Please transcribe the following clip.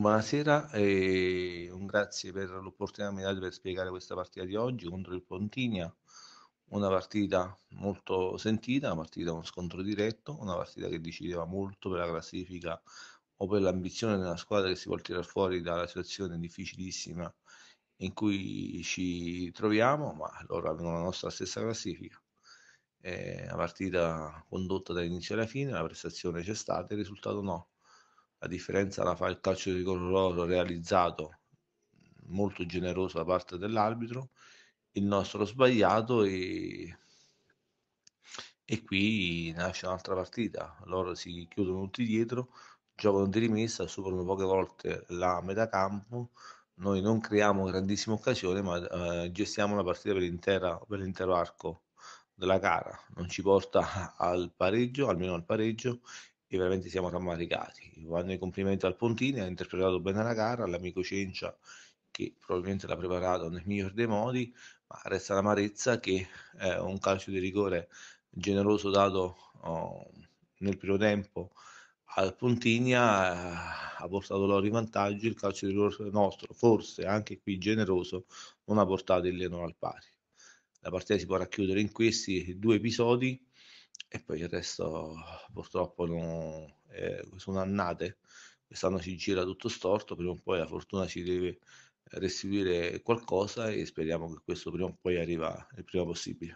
Buonasera e un grazie per l'opportunità mi date per spiegare questa partita di oggi contro il Pontinia, una partita molto sentita, una partita uno scontro diretto, una partita che decideva molto per la classifica o per l'ambizione della squadra che si vuole tirare fuori dalla situazione difficilissima in cui ci troviamo, ma loro avevano la nostra stessa classifica. Eh, la partita condotta dall'inizio alla fine, la prestazione c'è stata, il risultato no la differenza la fa il calcio di coloro realizzato molto generoso da parte dell'arbitro, il nostro sbagliato e, e qui nasce un'altra partita. Loro si chiudono tutti dietro, giocano di rimessa, superano poche volte la metà campo, noi non creiamo grandissime occasioni ma eh, gestiamo la partita per, l'intera, per l'intero arco della gara, non ci porta al pareggio, almeno al pareggio e veramente siamo rammaricati. Vanno i complimenti al Pontini, ha interpretato bene la gara, all'amico Cencia che probabilmente l'ha preparato nel miglior dei modi, ma resta l'amarezza che eh, un calcio di rigore generoso dato oh, nel primo tempo al Pontinia ha, portato loro i vantaggi, il calcio di rigore nostro, forse anche qui generoso, non ha portato il Leno al pari. La partita si può racchiudere in questi due episodi e poi il resto purtroppo non, eh, sono annate, quest'anno si gira tutto storto, prima o poi la fortuna ci deve restituire qualcosa e speriamo che questo prima o poi arriva il prima possibile.